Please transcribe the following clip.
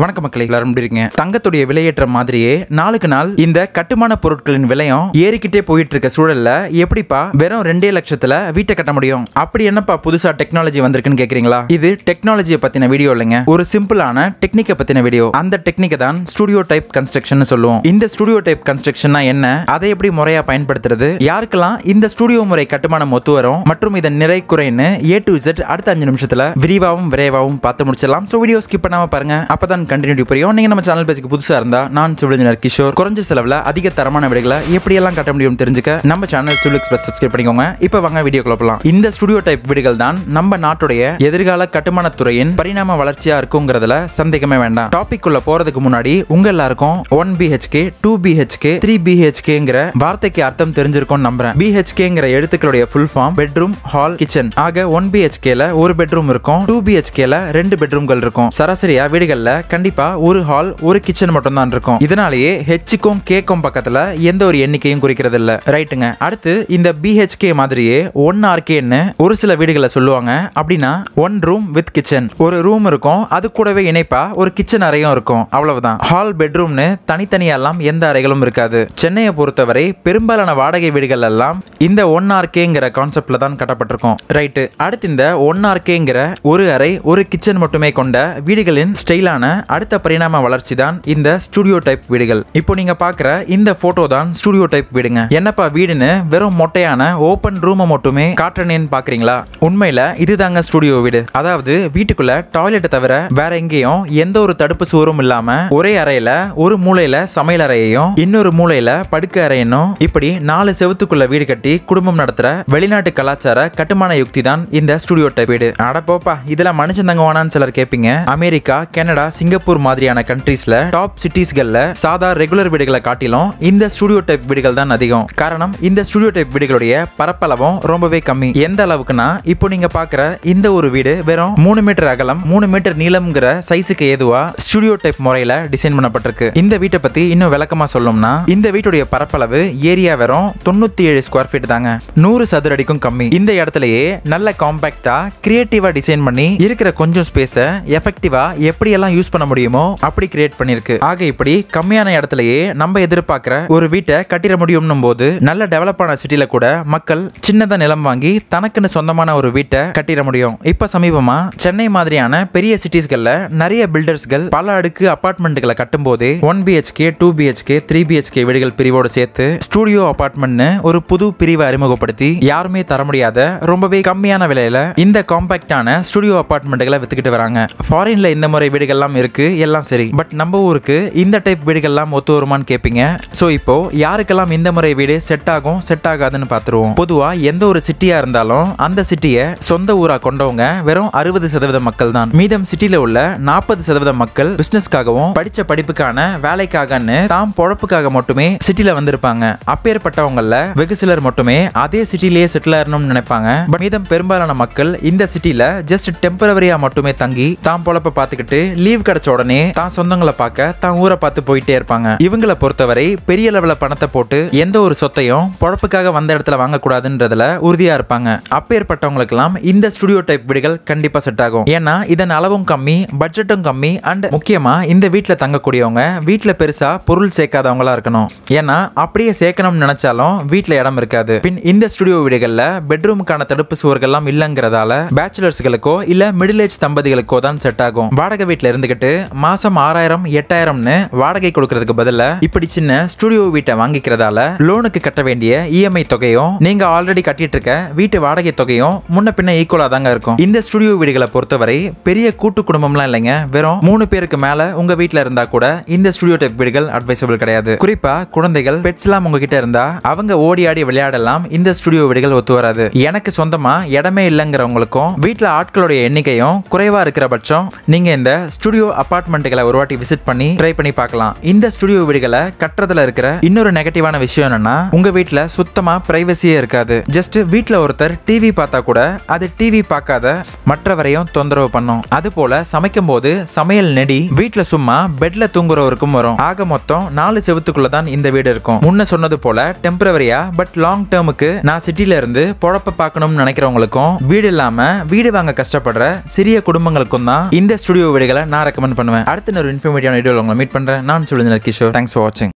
வணக்க மக்களை எல்லாரும் இருக்கீங்க தங்கத்துடைய விலையேற்ற மாதிரியே நாளுக்கு நாள் இந்த கட்டுமான பொருட்களின் விலையும் ஏறிக்கிட்டே போயிட்டு இருக்க சூழல்ல எப்படிப்பா வெறும் ரெண்டே லட்சத்துல வீட்டை கட்ட முடியும் அப்படி என்னப்பா புதுசா டெக்னாலஜி வந்திருக்குன்னு கேக்குறீங்களா இது டெக்னாலஜியை பத்தின வீடியோ இல்லைங்க ஒரு சிம்பிளான டெக்னிக்கை பத்தின வீடியோ அந்த டெக்னிக்கை தான் ஸ்டுடியோ டைப் கன்ஸ்ட்ரக்ஷன் சொல்லுவோம் இந்த ஸ்டுடியோ டைப் கன்ஸ்ட்ரக்ஷன்னா என்ன அதை எப்படி முறையா பயன்படுத்துறது யாருக்கெல்லாம் இந்த ஸ்டுடியோ முறை கட்டுமானம் ஒத்து வரும் மற்றும் இதன் நிறை குறைன்னு ஏ டு இசட் அடுத்த அஞ்சு நிமிஷத்துல விரிவாகவும் விரைவாகவும் பார்த்து முடிச்சிடலாம் ஸோ வீடியோ ஸ்கிப் பண்ணாம பாருங்க அப்பதான் கண்டினியூ புரியும் நீங்கள் நம்ம சேனல் பேஜுக்கு புதுசாக இருந்தால் நான் சிவிலிஜினர் கிஷோர் குறைஞ்ச செலவில் அதிக தரமான விடைகளை எப்படியெல்லாம் கட்ட முடியும்னு தெரிஞ்சுக்க நம்ம சேனல் சிவில் எக்ஸ்பிரஸ் சப்ஸ்கிரைப் பண்ணிக்கோங்க இப்போ வாங்க வீடியோ குழப்பலாம் இந்த ஸ்டுடியோ டைப் வீடுகள் தான் நம்ம நாட்டுடைய எதிர்கால கட்டுமான துறையின் பரிணாம வளர்ச்சியாக இருக்குங்கிறதுல சந்தேகமே வேண்டாம் டாபிக் உள்ள போகிறதுக்கு முன்னாடி உங்கள் எல்லாருக்கும் one BHK two BHK three பிஹெச்கேங்கிற வார்த்தைக்கு அர்த்தம் தெரிஞ்சிருக்கும் நம்புறேன் பிஹெச்கேங்கிற எழுத்துக்களுடைய full form bedroom hall kitchen ஆக ஒன் பிஹெச்கேல ஒரு பெட்ரூம் இருக்கும் டூ பிஹெச்கேல ரெண்டு பெட்ரூம்கள் இருக்கும் சராசரியா வீடுகளில் கண்டிப்பாக ஒரு ஹால் ஒரு கிச்சன் மட்டும் தான் இருக்கும் இதனாலேயே ஹெச்சுக்கும் கேக்கும் பக்கத்தில் எந்த ஒரு எண்ணிக்கையும் குறிக்கிறது இல்ல ரைட்டுங்க அடுத்து இந்த பிஹெச்கே மாதிரியே ஒன் ஆர்கேன்னு ஒரு சில வீடுகளை சொல்லுவாங்க அப்படின்னா ஒன் ரூம் வித் கிச்சன் ஒரு ரூம் இருக்கும் அது கூடவே இணைப்பா ஒரு கிச்சன் அறையும் இருக்கும் அவ்வளவுதான் ஹால் பெட்ரூம்னு தனித்தனியெல்லாம் எந்த அறைகளும் இருக்காது சென்னையை பொறுத்தவரை பெரும்பாலான வாடகை வீடுகள் எல்லாம் இந்த ஒன் ஆர்கேங்கிற கான்செப்ட்ல தான் கட்டப்பட்டிருக்கும் ரைட்டு அடுத்து இந்த ஒன் ஆர்கேங்கிற ஒரு அறை ஒரு கிச்சன் மட்டுமே கொண்ட வீடுகளின் ஸ்டைலான அடுத்த பரிணாம வளர்ச்சி தான் இந்த ஸ்டுடியோ டைப் வீடுகள் இப்போ நீங்க பாக்குற இந்த போட்டோ தான் ஸ்டுடியோ டைப் வீடுங்க என்னப்பா வீடுன்னு வெறும் மொட்டையான ஓப்பன் ரூமை மட்டுமே காட்டுறேன்னு பாக்குறீங்களா உண்மையில இதுதாங்க ஸ்டுடியோ வீடு அதாவது வீட்டுக்குள்ள டாய்லெட்டை தவிர வேற எங்கேயும் எந்த ஒரு தடுப்பு சுவரும் இல்லாம ஒரே அறையில ஒரு மூலையில சமையல் அறையையும் இன்னொரு மூலையில படுக்கை அறையனும் இப்படி நாலு செவத்துக்குள்ள வீடு கட்டி குடும்பம் நடத்துற வெளிநாட்டு கலாச்சார கட்டுமான யுக்தி தான் இந்த ஸ்டுடியோ டைப் வீடு அட போப்பா இதுல மனுஷன் தங்க வேணான்னு சிலர் கேப்பீங்க அமெரிக்கா கனடா சிங்க சிங்கப்பூர் மாதிரியான கண்ட்ரீஸ்ல டாப் சிட்டிஸ்கள்ல சாதா ரெகுலர் வீடுகளை காட்டிலும் இந்த ஸ்டுடியோ டைப் வீடுகள் தான் அதிகம் காரணம் இந்த ஸ்டுடியோ டைப் வீடுகளுடைய பரப்பளவும் ரொம்பவே கம்மி எந்த அளவுக்குன்னா இப்போ நீங்க பாக்குற இந்த ஒரு வீடு வெறும் மூணு மீட்டர் அகலம் மூணு மீட்டர் நீளம்ங்கிற சைஸுக்கு ஏதுவா ஸ்டுடியோ டைப் முறையில டிசைன் பண்ணப்பட்டிருக்கு இந்த வீட்டை பத்தி இன்னும் விளக்கமா சொல்லணும்னா இந்த வீட்டுடைய பரப்பளவு ஏரியா வெறும் தொண்ணூத்தி ஏழு ஸ்கொயர் ஃபீட் தாங்க நூறு சதுர அடிக்கும் கம்மி இந்த இடத்துலயே நல்ல காம்பாக்டா கிரியேட்டிவா டிசைன் பண்ணி இருக்கிற கொஞ்சம் ஸ்பேஸை எஃபெக்டிவா எப்படியெல்லாம் யூஸ் பண்ண பண்ண முடியுமோ அப்படி கிரியேட் பண்ணிருக்கு ஆக இப்படி கம்மியான இடத்துலயே நம்ம எதிர்பார்க்கிற ஒரு வீட்டை கட்டிட முடியும்னும் போது நல்ல டெவலப் ஆன சிட்டில கூட மக்கள் சின்னதா நிலம் வாங்கி தனக்குன்னு சொந்தமான ஒரு வீட்டை கட்டிட முடியும் இப்ப சமீபமா சென்னை மாதிரியான பெரிய சிட்டிஸ்கள்ல நிறைய பில்டர்ஸ்கள் பல அடுக்கு அபார்ட்மெண்ட்டுகளை கட்டும் போது one BHK two BHK three BHK வீடுகள் பிரிவோடு சேர்த்து ஸ்டூடியோ அபார்ட்மெண்ட் ஒரு புது பிரிவை அறிமுகப்படுத்தி யாருமே தர முடியாத ரொம்பவே கம்மியான விலையில இந்த காம்பாக்டான ஸ்டுடியோ அபார்ட்மெண்ட்டுகளை வித்துக்கிட்டு வராங்க ஃபாரின்ல இந்த முறை வீடுகள்லாம் இருக்கு மக்களுக்கு எல்லாம் சரி பட் நம்ம ஊருக்கு இந்த டைப் வீடுகள்லாம் ஒத்து வருமானு கேட்பீங்க ஸோ இப்போ யாருக்கெல்லாம் இந்த முறை வீடு செட் ஆகும் செட் ஆகாதுன்னு பார்த்துருவோம் பொதுவாக எந்த ஒரு சிட்டியா இருந்தாலும் அந்த சிட்டியை சொந்த ஊரா கொண்டவங்க வெறும் அறுபது சதவீத மக்கள் தான் மீதம் சிட்டியில உள்ள நாற்பது சதவீத மக்கள் பிசினஸ்க்காகவும் படிச்ச படிப்புக்கான வேலைக்காகன்னு தாம் பொழப்புக்காக மட்டுமே சிட்டில வந்திருப்பாங்க அப்பேற்பட்டவங்கள வெகு சிலர் மட்டுமே அதே சிட்டிலேயே செட்டில் ஆகணும்னு நினைப்பாங்க பட் மீதம் பெரும்பாலான மக்கள் இந்த சிட்டியில ஜஸ்ட் டெம்பரவரியா மட்டுமே தங்கி தாம் பொழப்ப பார்த்துக்கிட்டு லீவ் கிடைச்ச சம்பாரிச்ச உடனே தான் சொந்தங்களை பார்க்க தான் ஊரை பார்த்து போயிட்டே இருப்பாங்க இவங்களை பொறுத்தவரை பெரிய லெவலில் பணத்தை போட்டு எந்த ஒரு சொத்தையும் பொழப்புக்காக வந்த இடத்துல வாங்கக்கூடாதுன்றதுல உறுதியா இருப்பாங்க அப்பேற்பட்டவங்களுக்கெல்லாம் இந்த ஸ்டுடியோ டைப் வீடுகள் கண்டிப்பா செட் ஆகும் ஏன்னா இதன் அளவும் கம்மி பட்ஜெட்டும் கம்மி அண்ட் முக்கியமா இந்த வீட்டுல தங்கக்கூடியவங்க வீட்டுல பெருசா பொருள் சேர்க்காதவங்களா இருக்கணும் ஏன்னா அப்படியே சேர்க்கணும்னு நினைச்சாலும் வீட்டுல இடம் இருக்காது பின் இந்த ஸ்டுடியோ வீடுகள்ல பெட்ரூமுக்கான தடுப்பு சுவர்கள்லாம் இல்லைங்கிறதால பேச்சுலர்ஸ்களுக்கோ இல்ல மிடில் ஏஜ் தம்பதிகளுக்கோ தான் செட் ஆகும் வாடகை வீட்டுல இருந்துகிட்டு மாசம் ஆறாயிரம் எட்டாயிரம்னு வாடகை கொடுக்கறதுக்கு பதில இப்படி சின்ன ஸ்டுடியோ வீட்டை வாங்கிக்கிறதால லோனுக்கு கட்ட வேண்டிய இஎம்ஐ e தொகையும் நீங்க ஆல்ரெடி கட்டிட்டு இருக்க வீட்டு வாடகை தொகையும் முன்ன பின்ன ஈக்குவலா தாங்க இருக்கும் இந்த ஸ்டுடியோ வீடுகளை பொறுத்தவரை பெரிய கூட்டு குடும்பம்லாம் இல்லைங்க வெறும் மூணு பேருக்கு மேல உங்க வீட்டுல இருந்தா கூட இந்த ஸ்டுடியோ டைப் வீடுகள் அட்வைசபிள் கிடையாது குறிப்பா குழந்தைகள் பெட்ஸ் எல்லாம் உங்ககிட்ட இருந்தா அவங்க ஓடி ஆடி விளையாடலாம் இந்த ஸ்டுடியோ வீடுகள் ஒத்து வராது எனக்கு சொந்தமா இடமே இல்லைங்கிறவங்களுக்கும் வீட்டுல ஆட்களுடைய எண்ணிக்கையும் குறைவா இருக்கிற பட்சம் நீங்க இந்த ஸ்டுடியோ அப்பார்ட்மெண்ட்டுகளை ஒரு வாட்டி விசிட் பண்ணி ட்ரை பண்ணி பார்க்கலாம் இந்த ஸ்டுடியோ வீடுகளை கட்டுறதுல இருக்கிற இன்னொரு நெகட்டிவான விஷயம் என்னன்னா உங்க வீட்டில் சுத்தமா பிரைவசியே இருக்காது ஜஸ்ட் வீட்டில் ஒருத்தர் டிவி பார்த்தா கூட அது டிவி பார்க்காத மற்றவரையும் தொந்தரவு பண்ணும் அது போல சமைக்கும் போது சமையல் நெடி வீட்டில் சும்மா பெட்ல தூங்குறவருக்கும் வரும் ஆக மொத்தம் நாலு செவத்துக்குள்ள தான் இந்த வீடு இருக்கும் முன்ன சொன்னது போல டெம்பரவரியா பட் லாங் டேர்முக்கு நான் சிட்டில இருந்து பொழப்ப பார்க்கணும்னு நினைக்கிறவங்களுக்கும் வீடு இல்லாம வீடு வாங்க கஷ்டப்படுற சிறிய குடும்பங்களுக்கும் தான் இந்த ஸ்டுடியோ வீடுகளை நான் ரெக்கமெண்ட் பண்ணுவேன் அடுத்த ஒரு இன்ஃபர்மேட்டிவான வீடியோவில் உங்களை மீட் பண்ணுறேன் நான் சொல்லுங்கள் கிஷோர் தேங்க்ஸ் ஃபார் வாட்சிங்